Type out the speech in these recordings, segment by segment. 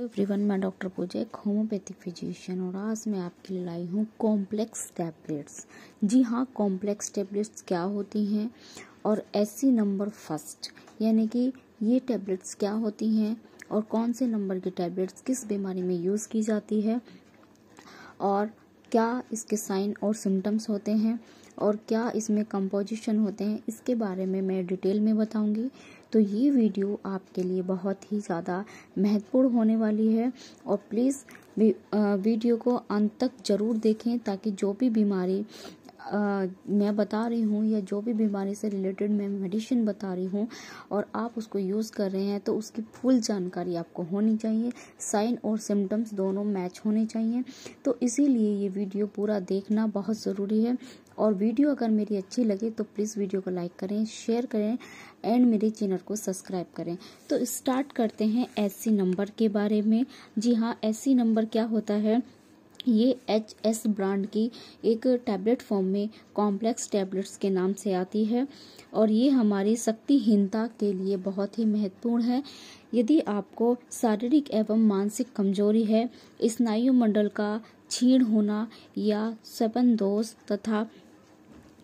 everyone मैं doctor पूजा एक homeopathic physician और आज मैं आपके लिए लाई हूँ कॉम्प्लेक्स टैबलेट्स जी हाँ कॉम्प्लेक्स टैबलेट्स क्या होती हैं और ऐसी नंबर फर्स्ट यानी कि ये टैबलेट्स क्या होती हैं और कौन से नंबर की टैबलेट्स किस बीमारी में यूज़ की जाती है और क्या इसके साइन और सिम्टम्स होते हैं और क्या इसमें कंपोजिशन होते हैं इसके बारे में मैं डिटेल में बताऊंगी तो ये वीडियो आपके लिए बहुत ही ज़्यादा महत्वपूर्ण होने वाली है और प्लीज़ वीडियो को अंत तक ज़रूर देखें ताकि जो भी बीमारी मैं बता रही हूँ या जो भी बीमारी से रिलेटेड मैं मेडिसिन बता रही हूँ और आप उसको यूज़ कर रहे हैं तो उसकी फुल जानकारी आपको होनी चाहिए साइन और सिम्टम्स दोनों मैच होने चाहिए तो इसीलिए ये वीडियो पूरा देखना बहुत ज़रूरी है और वीडियो अगर मेरी अच्छी लगे तो प्लीज़ वीडियो को लाइक करें शेयर करें एंड मेरे चैनल को सब्सक्राइब करें तो स्टार्ट करते हैं एस नंबर के बारे में जी हाँ एस नंबर क्या होता है ये एच एस ब्रांड की एक टैबलेट फॉर्म में कॉम्प्लेक्स टैबलेट्स के नाम से आती है और ये हमारी शक्तिहीनता के लिए बहुत ही महत्वपूर्ण है यदि आपको शारीरिक एवं मानसिक कमजोरी है स्नायुमंडल का छीण होना या स्वपन दोष तथा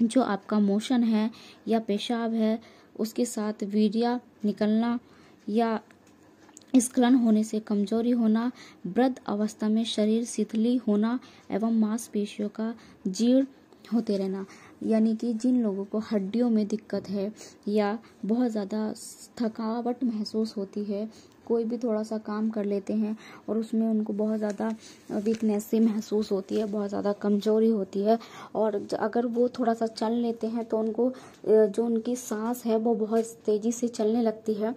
जो आपका मोशन है या पेशाब है उसके साथ वीडिया निकलना या स्खलन होने से कमजोरी होना वृद्ध अवस्था में शरीर शिथिली होना एवं मांसपेशियों का जीर्ण होते रहना यानी कि जिन लोगों को हड्डियों में दिक्कत है या बहुत ज़्यादा थकावट महसूस होती है कोई भी थोड़ा सा काम कर लेते हैं और उसमें उनको बहुत ज़्यादा वीकनेस सी महसूस होती है बहुत ज़्यादा कमज़ोरी होती है और अगर वो थोड़ा सा चल लेते हैं तो उनको जो उनकी सांस है वो बहुत तेज़ी से चलने लगती है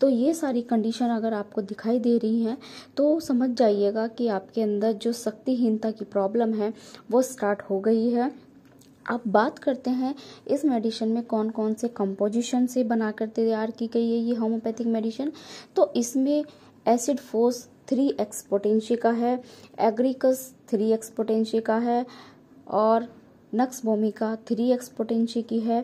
तो ये सारी कंडीशन अगर आपको दिखाई दे रही हैं तो समझ जाइएगा कि आपके अंदर जो शक्तिहीनता की प्रॉब्लम है वो स्टार्ट हो गई है अब बात करते हैं इस मेडिसिन में कौन कौन से कंपोजिशन से बनाकर तैयार की गई है ये होम्योपैथिक मेडिसिन तो इसमें एसिड फोर्स थ्री एक्सपोटेंशी का है एग्रीकस थ्री एक्सपोटेंशी का है और नक्स भूमिका थ्री एक्सपोटेंशी की है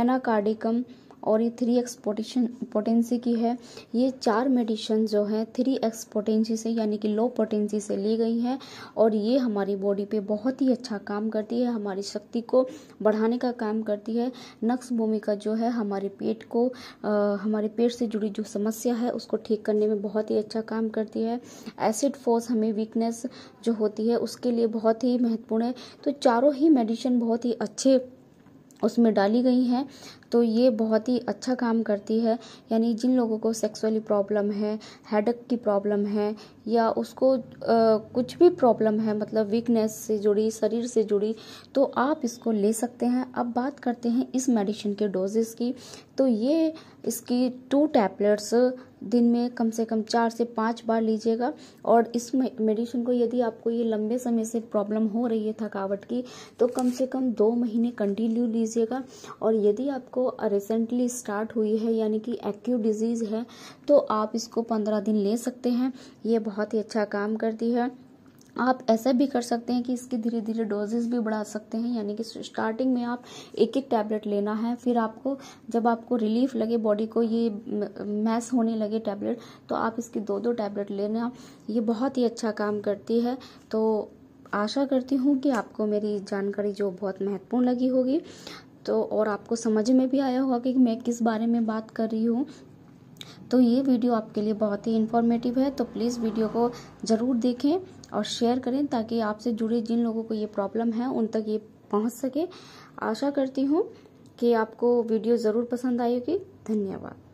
एनाकार्डिकम और ये थ्री एक्स पोटेशन पोटेंसी की है ये चार मेडिसन जो है थ्री एक्स पोटेंसी से यानी कि लो पोटेंसी से ली गई है और ये हमारी बॉडी पे बहुत ही अच्छा काम करती है हमारी शक्ति को बढ़ाने का काम करती है नक्स भूमिका जो है हमारे पेट को आ, हमारे पेट से जुड़ी जो समस्या है उसको ठीक करने में बहुत ही अच्छा काम करती है एसिड फोर्स हमें वीकनेस जो होती है उसके लिए बहुत ही महत्वपूर्ण है तो चारों ही मेडिसिन बहुत ही अच्छे उसमें डाली गई हैं तो ये बहुत ही अच्छा काम करती है यानी जिन लोगों को सेक्सुअली प्रॉब्लम है हेडक की प्रॉब्लम है या उसको आ, कुछ भी प्रॉब्लम है मतलब वीकनेस से जुड़ी शरीर से जुड़ी तो आप इसको ले सकते हैं अब बात करते हैं इस मेडिसिन के डोजेस की तो ये इसकी टू टैबलेट्स दिन में कम से कम चार से पाँच बार लीजिएगा और इस मेडिसिन को यदि आपको ये लंबे समय से प्रॉब्लम हो रही है थकावट की तो कम से कम दो महीने कंटिन्यू लीजिएगा और यदि आपको रिसेंटली स्टार्ट हुई है यानी कि एक्यू डिजीज़ है तो आप इसको पंद्रह दिन ले सकते हैं ये बहुत ही अच्छा काम करती है आप ऐसा भी कर सकते हैं कि इसके धीरे धीरे डोजेस भी बढ़ा सकते हैं यानी कि स्टार्टिंग में आप एक एक टैबलेट लेना है फिर आपको जब आपको रिलीफ लगे बॉडी को ये मैस होने लगे टैबलेट तो आप इसकी दो दो टैबलेट लेना ये बहुत ही अच्छा काम करती है तो आशा करती हूँ कि आपको मेरी जानकारी जो बहुत महत्वपूर्ण लगी होगी तो और आपको समझ में भी आया होगा कि मैं किस बारे में बात कर रही हूँ तो ये वीडियो आपके लिए बहुत ही इन्फॉर्मेटिव है तो प्लीज़ वीडियो को ज़रूर देखें और शेयर करें ताकि आपसे जुड़े जिन लोगों को ये प्रॉब्लम है उन तक ये पहुँच सके आशा करती हूँ कि आपको वीडियो ज़रूर पसंद आएगी धन्यवाद